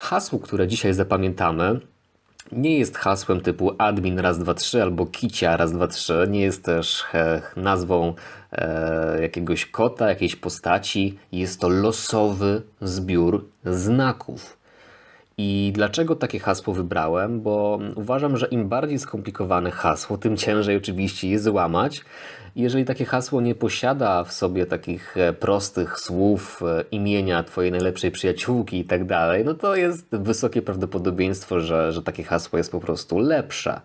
Hasło, które dzisiaj zapamiętamy, nie jest hasłem typu admin raz, dwa, trzy albo kicia raz, dwa, trzy. Nie jest też nazwą e, jakiegoś kota, jakiejś postaci. Jest to losowy zbiór znaków. I dlaczego takie hasło wybrałem? Bo uważam, że im bardziej skomplikowane hasło, tym ciężej oczywiście je złamać. Jeżeli takie hasło nie posiada w sobie takich e, prostych słów, e, imienia Twojej najlepszej przyjaciółki i tak dalej, no to jest wysokie prawdopodobieństwo, że, że takie hasło jest po prostu lepsze.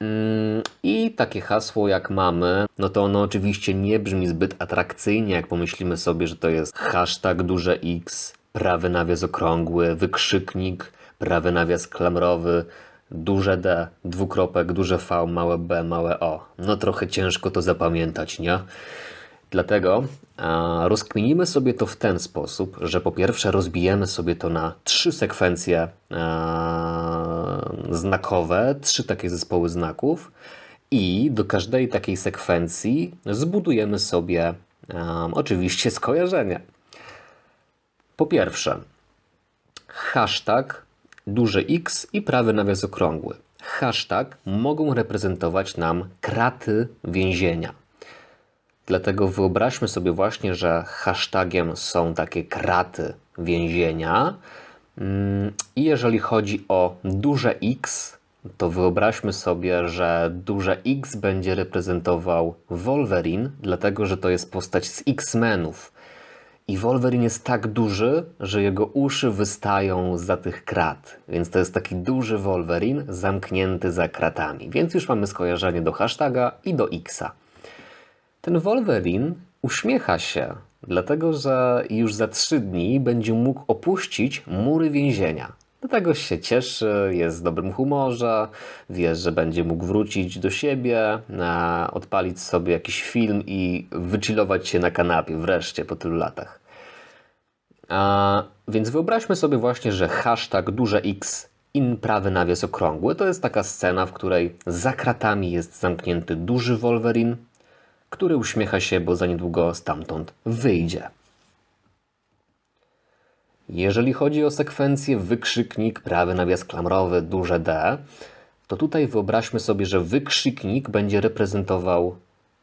Mm, I takie hasło jak mamy, no to ono oczywiście nie brzmi zbyt atrakcyjnie, jak pomyślimy sobie, że to jest hashtag duże X, prawy nawias okrągły, wykrzyknik, prawy nawias klamrowy, duże D, dwukropek, duże V, małe B, małe O. No trochę ciężko to zapamiętać, nie? Dlatego rozkminimy sobie to w ten sposób, że po pierwsze rozbijemy sobie to na trzy sekwencje znakowe, trzy takie zespoły znaków i do każdej takiej sekwencji zbudujemy sobie oczywiście skojarzenie. Po pierwsze, hashtag duży X i prawy nawias okrągły. Hashtag mogą reprezentować nam kraty więzienia. Dlatego wyobraźmy sobie właśnie, że hashtagiem są takie kraty więzienia. Mm, I jeżeli chodzi o duże X, to wyobraźmy sobie, że duże X będzie reprezentował Wolverine, dlatego że to jest postać z X-Menów. I Wolverine jest tak duży, że jego uszy wystają za tych krat. Więc to jest taki duży Wolverine zamknięty za kratami. Więc już mamy skojarzenie do hashtaga i do Xa. Ten Wolverine uśmiecha się, dlatego że już za trzy dni będzie mógł opuścić mury więzienia. Do tego się cieszy, jest w dobrym humorze, wie, że będzie mógł wrócić do siebie, odpalić sobie jakiś film i wychillować się na kanapie wreszcie po tylu latach. A, więc wyobraźmy sobie właśnie, że hashtag duże X in prawy nawias okrągły to jest taka scena, w której za kratami jest zamknięty duży Wolverine, który uśmiecha się, bo za niedługo stamtąd wyjdzie. Jeżeli chodzi o sekwencję wykrzyknik, prawy nawias klamrowy, duże D, to tutaj wyobraźmy sobie, że wykrzyknik będzie reprezentował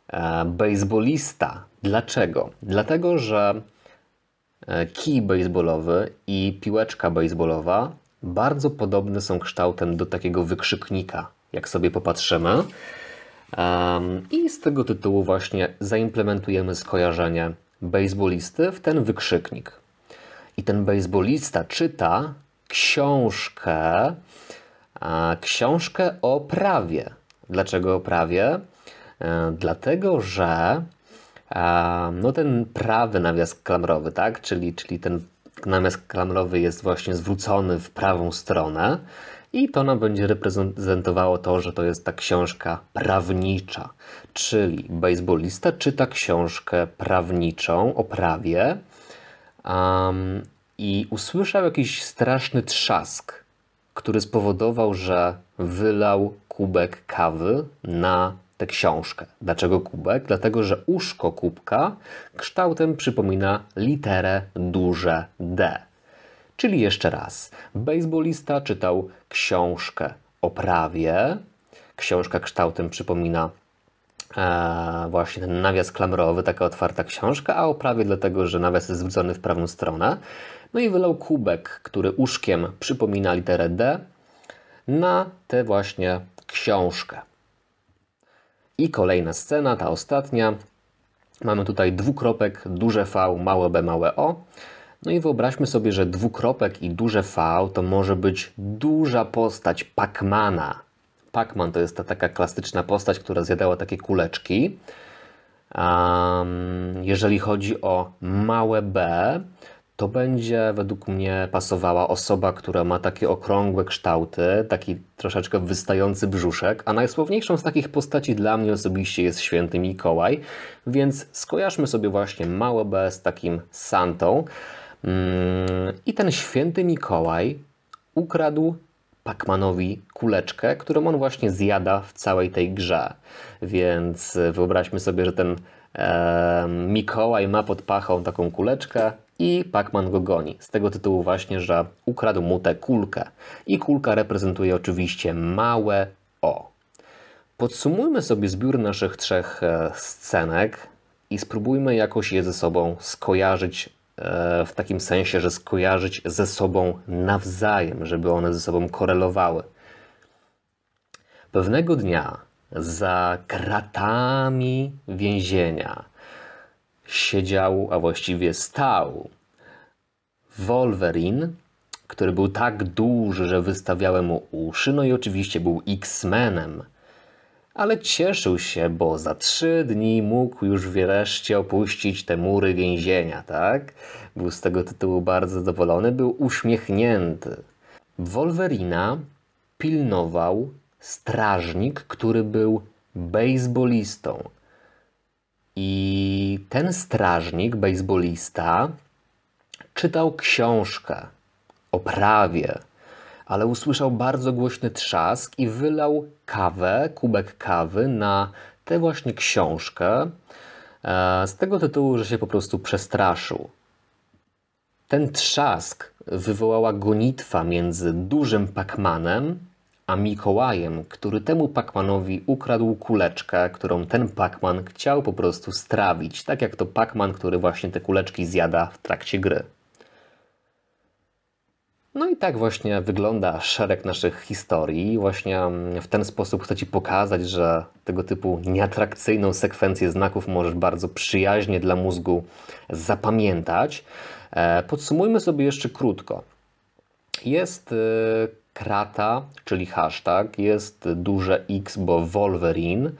e, baseballista. Dlaczego? Dlatego, że e, kij baseballowy i piłeczka baseballowa bardzo podobne są kształtem do takiego wykrzyknika, jak sobie popatrzymy. Um, I z tego tytułu właśnie zaimplementujemy skojarzenie baseballisty w ten wykrzyknik. I ten bejsbolista czyta książkę, książkę o prawie. Dlaczego o prawie? E, dlatego, że e, no ten prawy nawias klamrowy, tak? Czyli, czyli ten nawias klamrowy jest właśnie zwrócony w prawą stronę i to nam będzie reprezentowało to, że to jest ta książka prawnicza. Czyli baseballista czyta książkę prawniczą o prawie, um, i usłyszał jakiś straszny trzask, który spowodował, że wylał kubek kawy na tę książkę. Dlaczego kubek? Dlatego, że uszko kubka kształtem przypomina literę duże D. Czyli jeszcze raz, baseballista czytał książkę o prawie, książka kształtem przypomina E, właśnie ten nawias klamrowy, taka otwarta książka, a oprawie dlatego, że nawias jest zwrócony w prawą stronę. No i wylał kubek, który uszkiem przypomina literę D na tę właśnie książkę. I kolejna scena, ta ostatnia. Mamy tutaj dwukropek, duże V, małe B, małe O. No i wyobraźmy sobie, że dwukropek i duże V to może być duża postać Pacmana Pac-Man to jest ta taka klasyczna postać, która zjadała takie kuleczki. Um, jeżeli chodzi o małe B, to będzie według mnie pasowała osoba, która ma takie okrągłe kształty, taki troszeczkę wystający brzuszek, a najsłowniejszą z takich postaci dla mnie osobiście jest święty Mikołaj, więc skojarzmy sobie właśnie małe B z takim Santą. Mm, I ten święty Mikołaj ukradł Pacmanowi kuleczkę, którą on właśnie zjada w całej tej grze. Więc e, wyobraźmy sobie, że ten e, Mikołaj ma pod pachą taką kuleczkę i Pacman go goni. Z tego tytułu właśnie, że ukradł mu tę kulkę. I kulka reprezentuje oczywiście małe O. Podsumujmy sobie zbiór naszych trzech e, scenek i spróbujmy jakoś je ze sobą skojarzyć E, w takim sensie, że skojarzyć ze sobą nawzajem, żeby one ze sobą korelowały. Pewnego dnia za kratami więzienia siedział, a właściwie stał Wolverine, który był tak duży, że wystawiały mu uszy, no i oczywiście był X-Menem ale cieszył się, bo za trzy dni mógł już wreszcie opuścić te mury więzienia, tak? Był z tego tytułu bardzo zadowolony, był uśmiechnięty. Wolverina pilnował strażnik, który był baseballistą. I ten strażnik, baseballista, czytał książkę o prawie ale usłyszał bardzo głośny trzask i wylał kawę, kubek kawy na tę właśnie książkę e, z tego tytułu, że się po prostu przestraszył. Ten trzask wywołała gonitwa między dużym Pacmanem a Mikołajem, który temu Pacmanowi ukradł kuleczkę, którą ten Pacman chciał po prostu strawić, tak jak to Pacman, który właśnie te kuleczki zjada w trakcie gry. No i tak właśnie wygląda szereg naszych historii. Właśnie mm, w ten sposób chcę Ci pokazać, że tego typu nieatrakcyjną sekwencję znaków możesz bardzo przyjaźnie dla mózgu zapamiętać. E, podsumujmy sobie jeszcze krótko. Jest e, krata, czyli hashtag, jest duże X, bo Wolverine.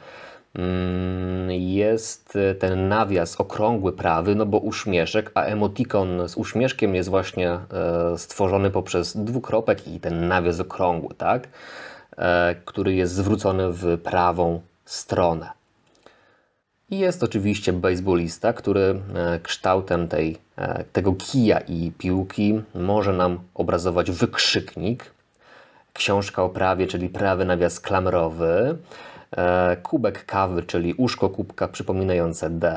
Mm, jest e, ten nawias okrągły prawy, no bo uśmieszek, a emotikon z uśmieszkiem jest właśnie e, stworzony poprzez dwukropek i ten nawias okrągły, tak? E, który jest zwrócony w prawą stronę. I jest oczywiście baseballista, który kształtem tej, tego kija i piłki może nam obrazować wykrzyknik, książka o prawie, czyli prawy nawias klamrowy, E, kubek kawy, czyli uszko kubka przypominające D.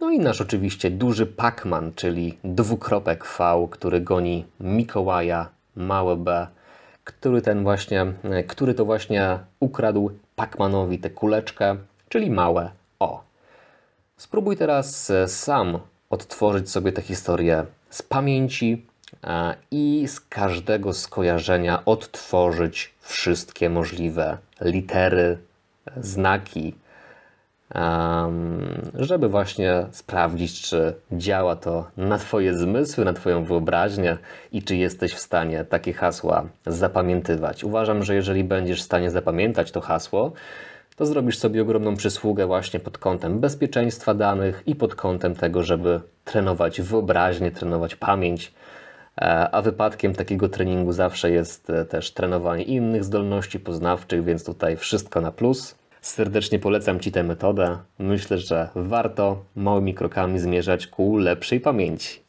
No i nasz oczywiście duży Pacman, czyli dwukropek V, który goni Mikołaja, małe B, który, ten właśnie, e, który to właśnie ukradł Pacmanowi tę kuleczkę, czyli małe O. Spróbuj teraz e, sam odtworzyć sobie tę historię z pamięci i z każdego skojarzenia odtworzyć wszystkie możliwe litery, znaki, żeby właśnie sprawdzić, czy działa to na Twoje zmysły, na Twoją wyobraźnię i czy jesteś w stanie takie hasła zapamiętywać. Uważam, że jeżeli będziesz w stanie zapamiętać to hasło, to zrobisz sobie ogromną przysługę właśnie pod kątem bezpieczeństwa danych i pod kątem tego, żeby trenować wyobraźnię, trenować pamięć. E, a wypadkiem takiego treningu zawsze jest e, też trenowanie innych zdolności poznawczych, więc tutaj wszystko na plus. Serdecznie polecam Ci tę metodę. Myślę, że warto małymi krokami zmierzać ku lepszej pamięci.